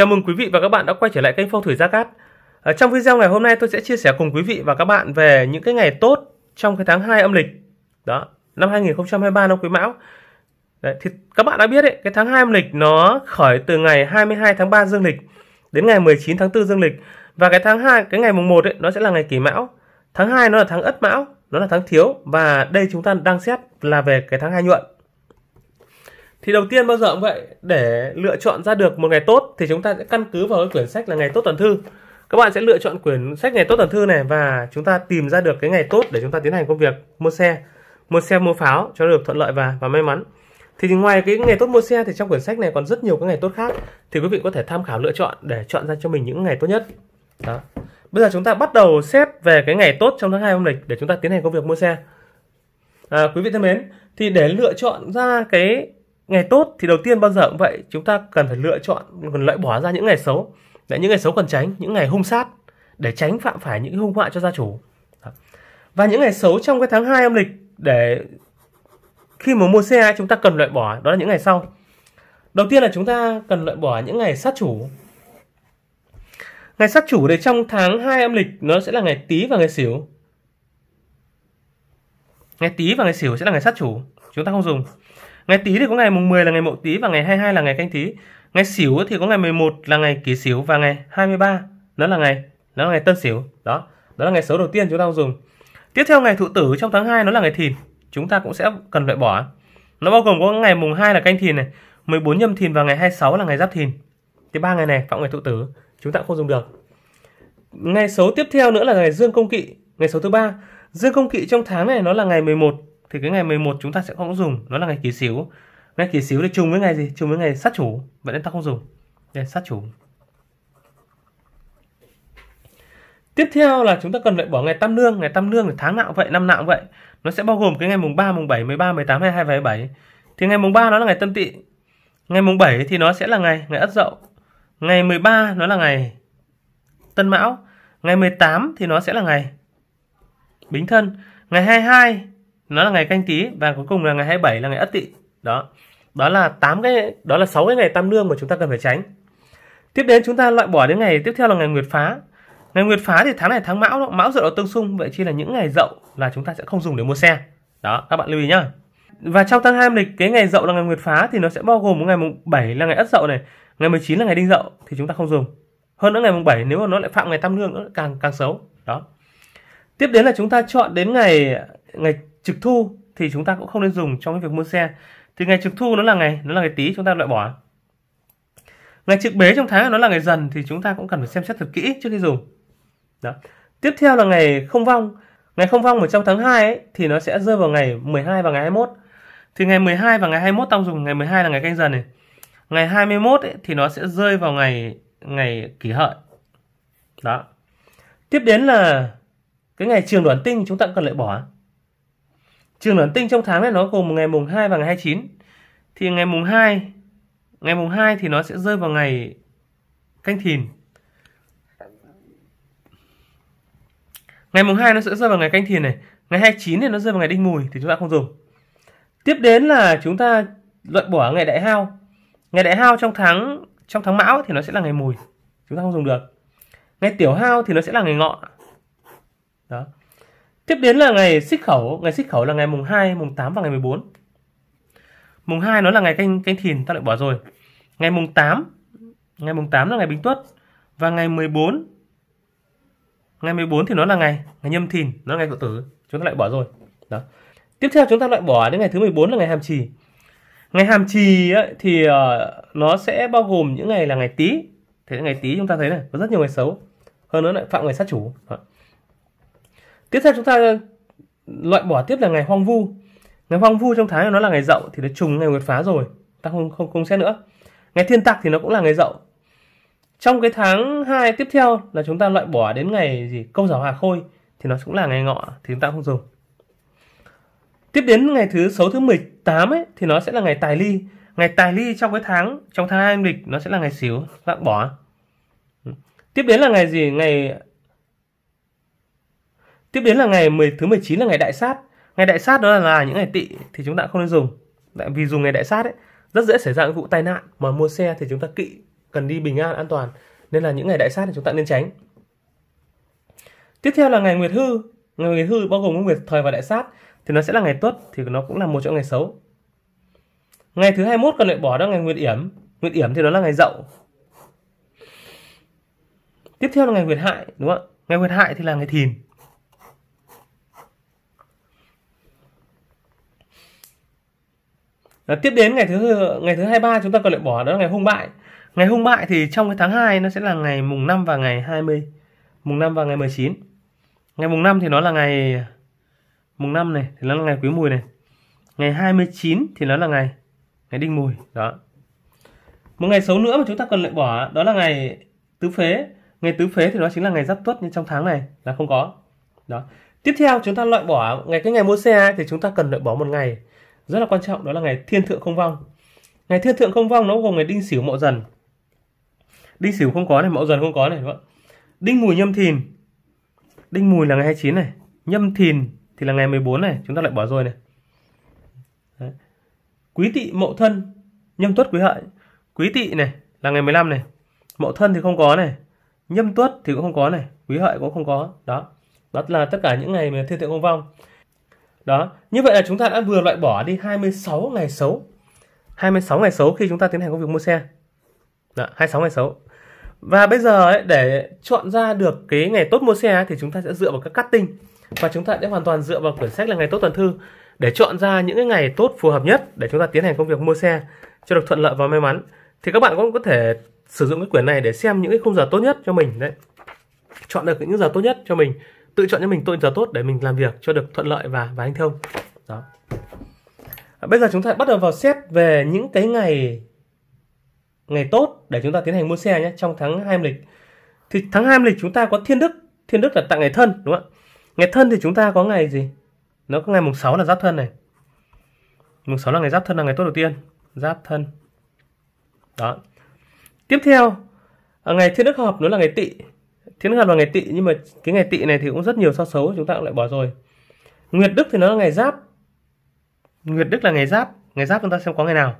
Chào mừng quý vị và các bạn đã quay trở lại kênh Phong thủy Gia Cát. Ở trong video ngày hôm nay tôi sẽ chia sẻ cùng quý vị và các bạn về những cái ngày tốt trong cái tháng 2 âm lịch. Đó, năm 2023 năm Quý Mão. Đấy, thì các bạn đã biết đấy, cái tháng 2 âm lịch nó khởi từ ngày 22 tháng 3 dương lịch đến ngày 19 tháng 4 dương lịch và cái tháng 2 cái ngày mùng 1 ấy nó sẽ là ngày Kỷ Mão. Tháng 2 nó là tháng Ất Mão, nó là tháng thiếu và đây chúng ta đang xét là về cái tháng 2 nhuận thì đầu tiên bao giờ cũng vậy để lựa chọn ra được một ngày tốt thì chúng ta sẽ căn cứ vào cái quyển sách là ngày tốt tuần thư các bạn sẽ lựa chọn quyển sách ngày tốt tuần thư này và chúng ta tìm ra được cái ngày tốt để chúng ta tiến hành công việc mua xe mua xe mua pháo cho được thuận lợi và và may mắn thì ngoài cái ngày tốt mua xe thì trong quyển sách này còn rất nhiều cái ngày tốt khác thì quý vị có thể tham khảo lựa chọn để chọn ra cho mình những ngày tốt nhất đó bây giờ chúng ta bắt đầu xét về cái ngày tốt trong tháng hai âm lịch để chúng ta tiến hành công việc mua xe à, quý vị thân mến thì để lựa chọn ra cái ngày tốt thì đầu tiên bao giờ cũng vậy chúng ta cần phải lựa chọn cần loại bỏ ra những ngày xấu để những ngày xấu cần tránh những ngày hung sát để tránh phạm phải những hung họa cho gia chủ và những ngày xấu trong cái tháng 2 âm lịch để khi mà mua xe chúng ta cần loại bỏ đó là những ngày sau đầu tiên là chúng ta cần loại bỏ những ngày sát chủ ngày sát chủ thì trong tháng 2 âm lịch nó sẽ là ngày tý và ngày xỉu ngày tý và ngày xỉu sẽ là ngày sát chủ chúng ta không dùng Ngày Tý thì có ngày mùng 10 là ngày Mậu Tý và ngày 22 là ngày Canh Tý. Ngày xỉu thì có ngày 11 là ngày Kỷ xỉu và ngày 23 đó là ngày đó là ngày Tân xỉu Đó, đó là ngày xấu đầu tiên chúng ta dùng. Tiếp theo ngày Thụ Tử trong tháng 2 nó là ngày Thìn. Chúng ta cũng sẽ cần loại bỏ. Nó bao gồm có ngày mùng 2 là Canh Thìn này, 14 Nhâm Thìn và ngày 26 là ngày Giáp Thìn. Thì ba ngày này phạm ngày Thụ Tử chúng ta không dùng được. Ngày xấu tiếp theo nữa là ngày Dương Công Kỵ, ngày xấu thứ ba. Dương Công Kỵ trong tháng này nó là ngày 11 thì cái ngày 11 chúng ta sẽ không dùng nó là ngày kỷ xíu ngày kỷ xíu thì trùng với ngày gì trùng với ngày sát chủ vậy nên ta không dùng đây sát chủ tiếp theo là chúng ta cần phải bỏ ngày tam lương ngày tam lương thì tháng nào vậy năm nào vậy nó sẽ bao gồm cái ngày mùng 3, mùng 7, 13, 18, 22 và 27 thì ngày mùng 3 nó là ngày tân tỵ ngày mùng 7 thì nó sẽ là ngày ngày ất dậu ngày 13 nó là ngày tân mão ngày 18 thì nó sẽ là ngày bính thân ngày 22 nó là ngày canh tí và cuối cùng là ngày 27 là ngày ất tỵ đó đó là tám cái đó là sáu cái ngày tam lương mà chúng ta cần phải tránh tiếp đến chúng ta loại bỏ đến ngày tiếp theo là ngày nguyệt phá ngày nguyệt phá thì tháng này tháng mão mão dậu tương xung vậy chi là những ngày dậu là chúng ta sẽ không dùng để mua xe đó các bạn lưu ý nhá và trong tháng hai lịch cái ngày dậu là ngày nguyệt phá thì nó sẽ bao gồm một ngày mùng 7 là ngày ất dậu này ngày 19 là ngày đinh dậu thì chúng ta không dùng hơn nữa ngày mùng 7 nếu mà nó lại phạm ngày tam lương nữa càng càng xấu đó tiếp đến là chúng ta chọn đến ngày ngày trực thu thì chúng ta cũng không nên dùng trong cái việc mua xe thì ngày trực thu nó là ngày nó là ngày tí chúng ta loại bỏ ngày trực bế trong tháng nó là ngày dần thì chúng ta cũng cần phải xem xét thật kỹ trước khi dùng đó tiếp theo là ngày không vong ngày không vong ở trong tháng 2 ấy, thì nó sẽ rơi vào ngày 12 và ngày 21 thì ngày 12 và ngày 21 tao dùng ngày 12 là ngày canh dần này ngày 21 ấy, thì nó sẽ rơi vào ngày ngày kỷ hợi đó tiếp đến là cái ngày trường đoàn tinh chúng ta cần lại bỏ trường lớn tinh trong tháng này nó gồm ngày mùng 2 và ngày 29 thì ngày mùng 2 ngày mùng 2 thì nó sẽ rơi vào ngày canh thìn ngày mùng 2 nó sẽ rơi vào ngày canh thìn này ngày 29 thì nó rơi vào ngày đinh mùi thì chúng ta không dùng tiếp đến là chúng ta loại bỏ ngày đại hao ngày đại hao trong tháng trong tháng mão thì nó sẽ là ngày mùi chúng ta không dùng được ngày tiểu hao thì nó sẽ là ngày ngọ đó Tiếp đến là ngày xích khẩu, ngày xích khẩu là ngày mùng 2, mùng 8 và ngày 14. Mùng 2 nó là ngày canh canh thìn ta lại bỏ rồi. Ngày mùng 8, ngày mùng 8 là ngày bình Tuất và ngày 14 ngày 14 thì nó là ngày ngày nhâm thìn, nó là ngày cậu tử, chúng ta lại bỏ rồi. Đó. Tiếp theo chúng ta lại bỏ đến ngày thứ 14 là ngày hàm trì. Ngày hàm trì ấy, thì uh, nó sẽ bao gồm những ngày là ngày tí. Thế ngày tí chúng ta thấy này, có rất nhiều ngày xấu. Hơn nữa lại phạm ngày sát chủ. Đó tiếp theo chúng ta loại bỏ tiếp là ngày hoang vu ngày hoang vu trong tháng nó là ngày dậu thì nó trùng ngày nguyệt phá rồi ta không không không xét nữa ngày thiên tạc thì nó cũng là ngày dậu trong cái tháng 2 tiếp theo là chúng ta loại bỏ đến ngày gì công giảo hà khôi thì nó cũng là ngày ngọ thì chúng ta không dùng tiếp đến ngày thứ số thứ 18 ấy thì nó sẽ là ngày tài ly ngày tài ly trong cái tháng trong tháng hai lịch nó sẽ là ngày xíu bạn bỏ tiếp đến là ngày gì ngày Tiếp đến là ngày 10, thứ 19 là ngày đại sát. Ngày đại sát đó là, là những ngày tị thì chúng ta không nên dùng. Tại vì dùng ngày đại sát ấy rất dễ xảy ra những vụ tai nạn mà mua xe thì chúng ta kỵ cần đi bình an an toàn nên là những ngày đại sát thì chúng ta nên tránh. Tiếp theo là ngày nguyệt hư. Ngày nguyệt hư bao gồm nguyệt thời và đại sát thì nó sẽ là ngày tuất thì nó cũng là một trong ngày xấu. Ngày thứ 21 cần loại bỏ đó ngày nguyệt yểm. Nguyệt yểm thì nó là ngày dậu. Tiếp theo là ngày nguyệt hại đúng không Ngày nguyệt hại thì là ngày thìn Đó, tiếp đến ngày thứ ngày thứ 23 chúng ta cần loại bỏ đó là ngày hung bại. Ngày hung bại thì trong cái tháng 2 nó sẽ là ngày mùng 5 và ngày 20. Mùng 5 và ngày 19. Ngày mùng 5 thì nó là ngày mùng 5 này thì nó là ngày Quý Mùi này. Ngày 29 thì nó là ngày ngày Đinh Mùi, đó. Một ngày xấu nữa mà chúng ta cần loại bỏ đó là ngày tứ phế. Ngày tứ phế thì nó chính là ngày giáp tuất nhưng trong tháng này là không có. Đó. Tiếp theo chúng ta loại bỏ ngày cái ngày mua xe thì chúng ta cần loại bỏ một ngày rất là quan trọng đó là ngày thiên thượng không vong ngày thiên thượng không vong nó gồm ngày đinh sửu mậu dần đinh sửu không có này mậu dần không có này đúng không đinh mùi nhâm thìn đinh mùi là ngày 29 này nhâm thìn thì là ngày 14 này chúng ta lại bỏ rồi này Đấy. quý tỵ mậu thân nhâm tuất quý hợi quý tỵ này là ngày 15 này mậu thân thì không có này nhâm tuất thì cũng không có này quý hợi cũng không có đó đó là tất cả những ngày mà thiên thượng không vong đó, như vậy là chúng ta đã vừa loại bỏ đi 26 ngày xấu. 26 ngày xấu khi chúng ta tiến hành công việc mua xe. Đó, 26 ngày xấu. Và bây giờ ấy, để chọn ra được cái ngày tốt mua xe thì chúng ta sẽ dựa vào các cutting và chúng ta sẽ hoàn toàn dựa vào quyển sách là ngày tốt tuần thư để chọn ra những cái ngày tốt phù hợp nhất để chúng ta tiến hành công việc mua xe cho được thuận lợi và may mắn. Thì các bạn cũng có thể sử dụng cái quyển này để xem những cái khung giờ tốt nhất cho mình đấy. Chọn được những giờ tốt nhất cho mình tự chọn cho mình tôn giờ tốt để mình làm việc cho được thuận lợi và và anh thông đó à, bây giờ chúng ta bắt đầu vào xét về những cái ngày ngày tốt để chúng ta tiến hành mua xe nhé trong tháng 2 lịch thì tháng 2 lịch chúng ta có thiên đức thiên đức là tặng ngày thân đúng không ạ ngày thân thì chúng ta có ngày gì nó có ngày mùng 6 là giáp thân này mùng 6 là ngày giáp thân là ngày tốt đầu tiên giáp thân đó tiếp theo à, ngày thiên đức hợp nó là ngày tỵ thiên ngạt là ngày tỵ nhưng mà cái ngày tỵ này thì cũng rất nhiều sao xấu chúng ta cũng lại bỏ rồi nguyệt đức thì nó là ngày giáp nguyệt đức là ngày giáp ngày giáp chúng ta xem có ngày nào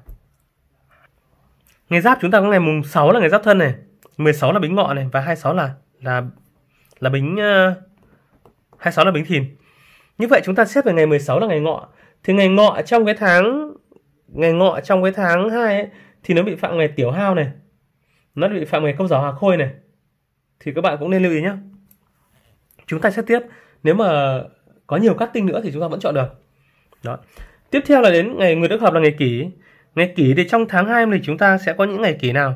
ngày giáp chúng ta có ngày mùng 6 là ngày giáp thân này 16 là bính ngọ này và 26 là là là bính ờ, uh, 26 là bính thìn như vậy chúng ta xếp về ngày 16 là ngày ngọ thì ngày ngọ trong cái tháng ngày ngọ trong cái tháng 2 ấy, thì nó bị phạm ngày tiểu hao này nó bị phạm ngày công giáo hà khôi này thì các bạn cũng nên lưu ý nhé chúng ta sẽ tiếp nếu mà có nhiều cắt tinh nữa thì chúng ta vẫn chọn được đó tiếp theo là đến ngày người đức hợp là ngày kỷ ngày kỷ thì trong tháng 2 thì chúng ta sẽ có những ngày kỷ nào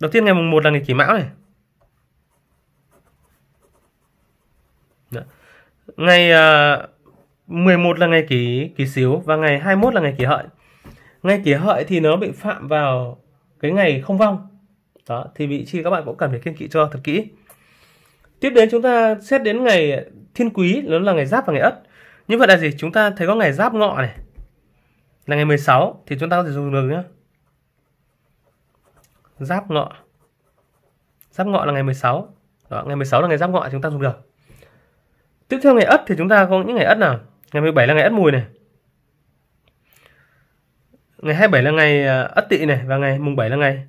đầu tiên ngày mùng 1 là ngày kỷ mão này đó. ngày uh, à, 11 là ngày kỷ kỷ xíu và ngày 21 là ngày kỷ hợi ngày kỷ hợi thì nó bị phạm vào cái ngày không vong đó thì vị trí các bạn cũng cần phải kiên kỵ cho thật kỹ tiếp đến chúng ta xét đến ngày thiên quý đó là ngày giáp và ngày ất như vậy là gì chúng ta thấy có ngày giáp ngọ này là ngày 16 thì chúng ta có thể dùng được nhé giáp ngọ giáp ngọ là ngày 16 đó, ngày 16 là ngày giáp ngọ chúng ta dùng được tiếp theo ngày ất thì chúng ta có những ngày ất nào ngày 17 là ngày ất mùi này ngày 27 là ngày à, ất tỵ này và ngày mùng 7 là ngày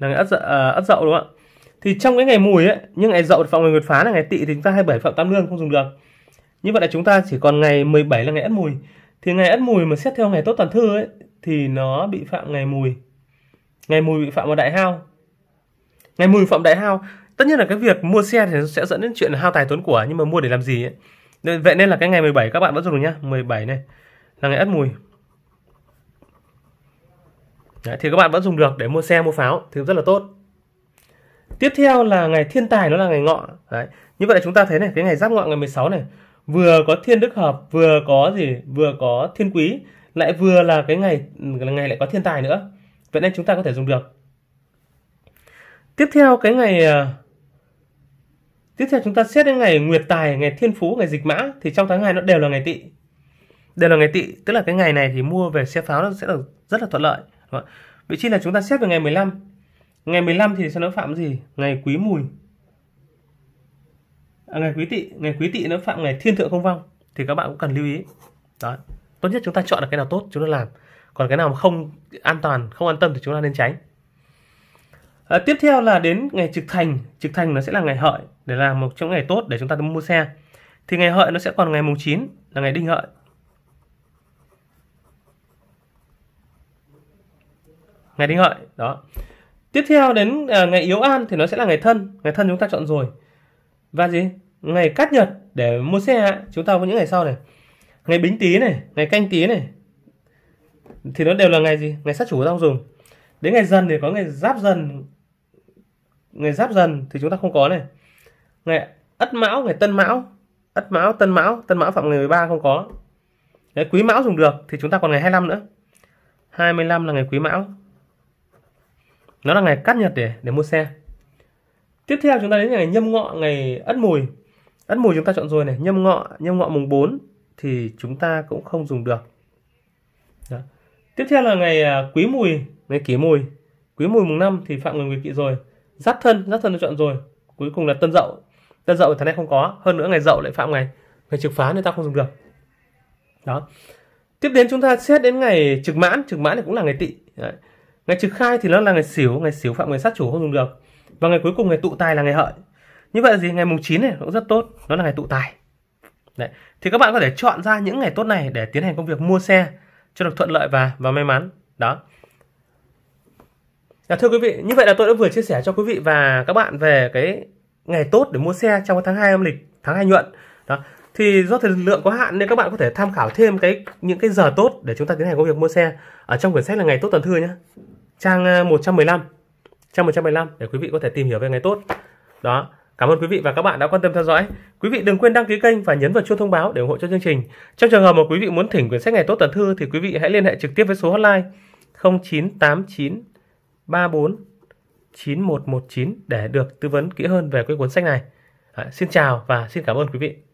là ngày ất dậu, uh, ất dậu đúng không ạ thì trong cái ngày mùi ấy nhưng ngày dậu phạm người nguyệt phá là ngày tỵ thì chúng ta hai bảy phạm tam lương không dùng được như vậy là chúng ta chỉ còn ngày 17 là ngày ất mùi thì ngày ất mùi mà xét theo ngày tốt toàn thư ấy thì nó bị phạm ngày mùi ngày mùi bị phạm vào đại hao ngày mùi phạm đại hao tất nhiên là cái việc mua xe thì sẽ dẫn đến chuyện là hao tài tốn của nhưng mà mua để làm gì ấy vậy nên là cái ngày 17 các bạn vẫn dùng nhá 17 này là ngày ất mùi Đấy, thì các bạn vẫn dùng được để mua xe mua pháo thì rất là tốt tiếp theo là ngày thiên tài nó là ngày ngọ Đấy. như vậy là chúng ta thấy này cái ngày giáp ngọ ngày 16 này vừa có thiên đức hợp vừa có gì vừa có thiên quý lại vừa là cái ngày ngày lại có thiên tài nữa vậy nên chúng ta có thể dùng được tiếp theo cái ngày à, tiếp theo chúng ta xét đến ngày nguyệt tài ngày thiên phú ngày dịch mã thì trong tháng 2 nó đều là ngày tỵ đều là ngày tỵ tức là cái ngày này thì mua về xe pháo nó sẽ được rất là thuận lợi Đúng vâng. không? Vậy là chúng ta xếp về ngày 15. Ngày 15 thì sao nó phạm gì? Ngày quý mùi. À, ngày quý tỵ, ngày quý tỵ nó phạm ngày thiên thượng không vong thì các bạn cũng cần lưu ý. Đó. Tốt nhất chúng ta chọn được cái nào tốt chúng ta làm. Còn cái nào mà không an toàn, không an tâm thì chúng ta nên tránh. À, tiếp theo là đến ngày trực thành, trực thành nó sẽ là ngày hợi để làm một trong ngày tốt để chúng ta mua xe. Thì ngày hợi nó sẽ còn ngày mùng 9 là ngày đinh hợi ngày đinh hợi đó tiếp theo đến à, ngày yếu an thì nó sẽ là ngày thân ngày thân chúng ta chọn rồi và gì ngày cát nhật để mua xe chúng ta có những ngày sau này ngày bính tý này ngày canh tý này thì nó đều là ngày gì ngày sát chủ trong dùng đến ngày dần thì có ngày giáp dần ngày giáp dần thì chúng ta không có này ngày ất mão ngày tân mão ất mão tân mão tân mão phạm ngày 13 không có Đấy, quý mão dùng được thì chúng ta còn ngày 25 nữa 25 là ngày quý mão nó là ngày cắt nhật để để mua xe tiếp theo chúng ta đến ngày nhâm ngọ ngày ất mùi ất mùi chúng ta chọn rồi này nhâm ngọ nhâm ngọ mùng 4 thì chúng ta cũng không dùng được Đó. tiếp theo là ngày à, quý mùi ngày kỷ mùi quý mùi mùng 5 thì phạm người quý kỵ rồi giáp thân giáp thân đã chọn rồi cuối cùng là tân dậu tân dậu tháng này không có hơn nữa ngày dậu lại phạm ngày ngày trực phá người ta không dùng được đó tiếp đến chúng ta xét đến ngày trực mãn trực mãn thì cũng là ngày tỵ ngày trực khai thì nó là ngày xỉu ngày xỉu phạm người sát chủ không dùng được và ngày cuối cùng ngày tụ tài là ngày hợi như vậy là gì ngày mùng 9 này cũng rất tốt đó là ngày tụ tài Đấy. thì các bạn có thể chọn ra những ngày tốt này để tiến hành công việc mua xe cho được thuận lợi và và may mắn đó à, thưa quý vị như vậy là tôi đã vừa chia sẻ cho quý vị và các bạn về cái ngày tốt để mua xe trong tháng 2 âm lịch tháng 2 nhuận đó thì do thời lượng có hạn nên các bạn có thể tham khảo thêm cái những cái giờ tốt để chúng ta tiến hành công việc mua xe ở trong quyển sách là ngày tốt tuần thư nhé trang 115 ờ, trang 115 để quý vị có thể tìm hiểu về ngày tốt đó Cảm ơn quý vị và các bạn đã quan tâm theo dõi. Quý vị đừng quên đăng ký kênh và nhấn vào chuông thông báo để ủng hộ cho chương trình. Trong trường hợp mà quý vị muốn thỉnh quyển sách ngày tốt tuần thư thì quý vị hãy liên hệ trực tiếp với số hotline 0989 34 9119 để được tư vấn kỹ hơn về cái cuốn sách này. À, xin chào và xin cảm ơn quý vị.